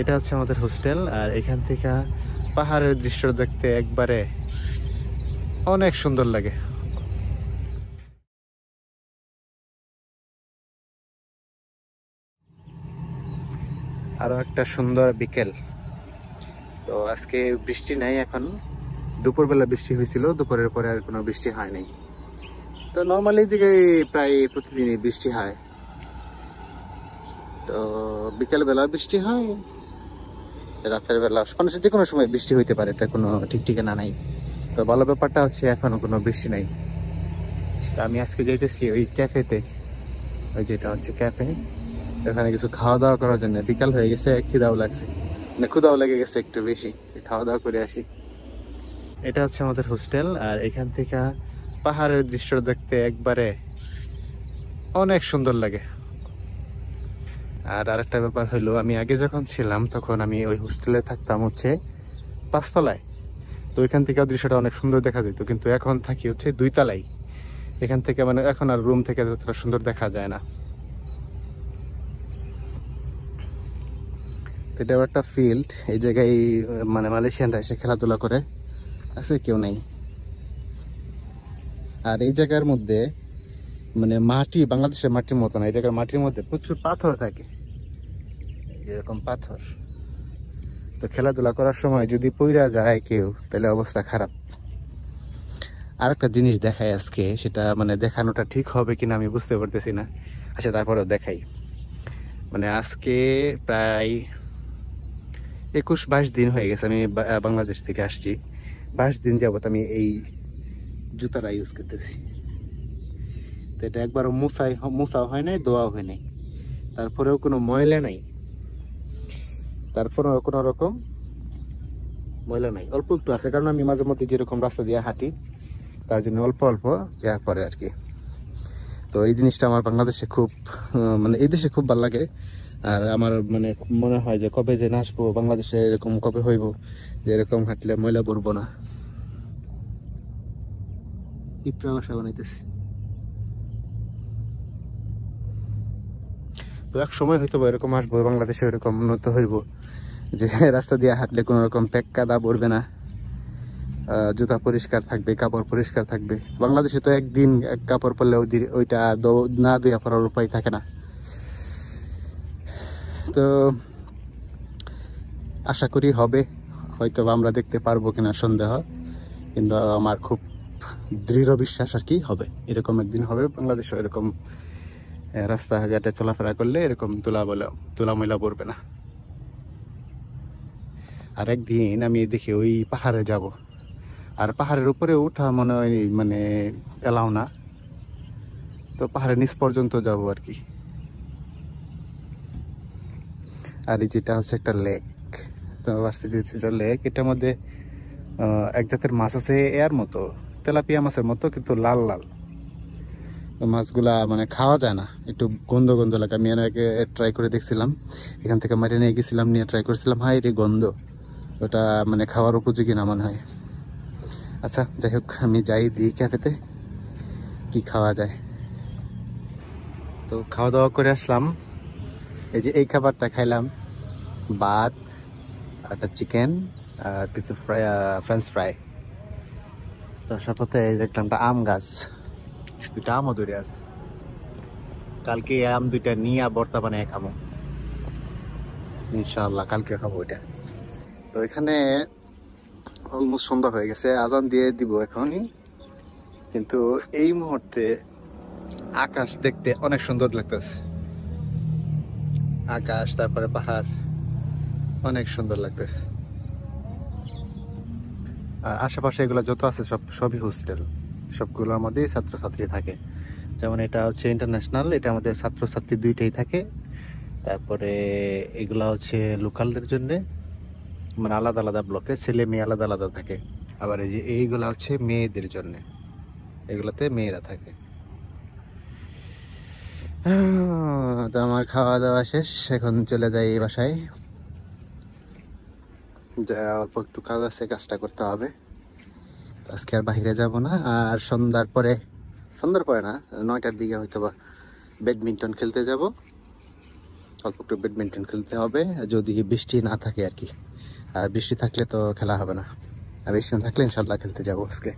এটা হচ্ছে আমাদের হোস্টেল আর এখান থেকে পাহাড়ের দৃশ্য দেখতে একবারে অনেক সুন্দর লাগে আরো একটা সুন্দর বিকেল তো আজকে বৃষ্টি নাই এখন দুপুরবেলা বৃষ্টি হয়েছিল দুপুরের পরে আর কোনো বৃষ্টি হয় নাই তো নর্মালি জায়গায় প্রায় প্রতিদিনই বৃষ্টি হয় তো বিকেলবেলা বৃষ্টি হয় রাতের বেলা মানে যে কোনো সময় বৃষ্টি হইতে পারে এটা কোনো ঠিক ঠিকানা নাই তো ভালো ব্যাপারটা হচ্ছে এখনো কোনো বৃষ্টি নাই তো আমি আজকে যেতেছি ওই ক্যাফেতে ওই যেটা হচ্ছে ক্যাফে ওখানে কিছু খাওয়া দাওয়া করার জন্য বিকাল হয়ে গেছে খিদাও লাগছে মানে ক্ষুদাও লেগে গেছে একটু বেশি খাওয়া দাওয়া করে আসি এটা হচ্ছে আমাদের হোস্টেল আর এখান থেকে পাহাড়ের দৃশ্য দেখতে একবারে অনেক সুন্দর লাগে আর আরেকটা ব্যাপার হলো আমি আগে যখন ছিলাম তখন আমি ওই হোস্টেলে থাকতাম হচ্ছে পাঁচতলায় তো ওইখান থেকে দৃশ্যটা অনেক সুন্দর দেখা যেত কিন্তু এখন থাকি হচ্ছে দুইতলাই এখান থেকে মানে এখন আর রুম থেকে যতটা সুন্দর দেখা যায় না এটাও একটা ফিল্ড এই জায়গায় মানে মালয়েশিয়ানরা এসে খেলাধুলা করে আছে কেউ নেই আর এই জায়গার মধ্যে মানে মাটি বাংলাদেশের মাটির মতো না এই জায়গার মাটির মধ্যে প্রচুর পাথর থাকে এরকম পাথর তো খেলাধুলা করার সময় যদি পইরা যায় কেউ তাহলে অবস্থা খারাপ আর একটা জিনিস দেখায় আজকে সেটা মানে দেখানোটা ঠিক হবে কিনা আমি বুঝতে পারতেছি না আচ্ছা তারপরেও দেখাই মানে আজকে প্রায় একুশ বাইশ দিন হয়ে গেছে আমি বাংলাদেশ থেকে আসছি বাইশ দিন যাবত আমি এই জুতাটা ইউজ করতেছি এটা একবারও মোসাই মুসাও হয় নাই দোয়া হয় নাই তারপরেও কোনো ময়লা নাই তারপরেও কোনো রকম ময়লা নাই অল্প একটু আছে কারণ আমি মাঝে মধ্যে যেরকম রাস্তা দিয়ে হাঁটি তার জন্য অল্প অল্প ইয়া পরে আর কি তো এই জিনিসটা আমার বাংলাদেশে খুব মানে এই দেশে খুব ভালো লাগে আর আমার মানে মনে হয় যে কবে যে নাচবো বাংলাদেশে এরকম কবে হইব যে এরকম হাঁটলে ময়লা পড়বো না ইপ্রা বাসা বানাইতেছি তো এক সময় হয়তো বা এরকম আসবো বাংলাদেশে এরকম উন্নত হইব যে রাস্তা দিয়ে হাঁটলে কোনো রকম প্যাক কাদা পড়বে না জুতা পরিষ্কার থাকবে কাপড় পরিষ্কার থাকবে বাংলাদেশে তো একদিন এক কাপড় পরলে ওইটা না দিয়ে পরার উপায় থাকে না তো আশা করি হবে হয়তো আমরা দেখতে পারবো কিনা সন্দেহ কিন্তু আমার খুব দৃঢ় বিশ্বাস আর কি হবে এরকম একদিন হবে বাংলাদেশে এরকম হ্যাঁ, রাস্তাঘাটে চলাফেরা করলে এরকম তুলা বলে তুলা ময়লা পড়বে না আর একদিন আমি দেখি ওই পাহাড়ে যাব আর পাহাড়ের উপরে ওঠা মনে হয় মানে এলাও না তো পাহাড়ের নিচ পর্যন্ত যাব আর কি আর এই যেটা হচ্ছে একটা লেক তো ভার্সিটির যেটা লেক এটার মধ্যে এক জাতের মাছ আছে এর মতো তেলাপিয়া মাছের মতো কিন্তু লাল লাল মাছগুলা মানে খাওয়া যায় না একটু গন্ধ গন্ধ লাগে আমি এনে ট্রাই করে দেখছিলাম এখান থেকে মারি নিয়ে গেছিলাম নিয়ে ট্রাই করেছিলাম হাই রে গন্ধ ওটা মানে খাওয়ার উপযোগী না মনে হয় আচ্ছা যাই হোক আমি যাই দিই ক্যাফেতে কি খাওয়া যায় তো খাওয়া দাওয়া করে আসলাম এই যে এই খাবারটা খাইলাম ভাত একটা চিকেন আর কিছু ফ্রাই ফ্রেঞ্চ ফ্রাই তো আসার পথে দেখলাম একটা আম গাছ দুইটা আমও ধরে আছে কালকে আম দুইটা নিয়ে বর্তমানে বানায় খাবো ইনশাআল্লাহ কালকে খাবো ওইটা তো এখানে অলমোস্ট সন্ধ্যা হয়ে গেছে আজান দিয়ে দিব এখনই কিন্তু এই মুহূর্তে আকাশ দেখতে অনেক সুন্দর লাগতেছে আকাশ তারপরে পাহাড় অনেক সুন্দর লাগতেছে আর আশেপাশে এগুলো যত আছে সব সবই হোস্টেল সবগুলো আমাদের ছাত্রছাত্রী থাকে যেমন এটা হচ্ছে ইন্টারন্যাশনাল এটা আমাদের ছাত্রছাত্রী দুইটাই থাকে তারপরে এগুলা হচ্ছে লোকালদের জন্যে মানে আলাদা আলাদা ব্লকে ছেলে মেয়ে আলাদা আলাদা থাকে আবার এই যে এইগুলা হচ্ছে মেয়েদের জন্যে এগুলাতে মেয়েরা থাকে তো আমার খাওয়া দাওয়া শেষ এখন চলে যাই এই বাসায় যা অল্প একটু কাজ আছে কাজটা করতে হবে আজকে আর বাহিরে যাব না আর সন্ধ্যার পরে সন্ধ্যার পরে না নয়টার দিকে হয়তো বা ব্যাডমিন্টন খেলতে যাব অল্প একটু ব্যাডমিন্টন খেলতে হবে যদি বৃষ্টি না থাকে আর কি আর বৃষ্টি থাকলে তো খেলা হবে না আর বৃষ্টি না থাকলে ইনশাল্লাহ খেলতে যাবো আজকে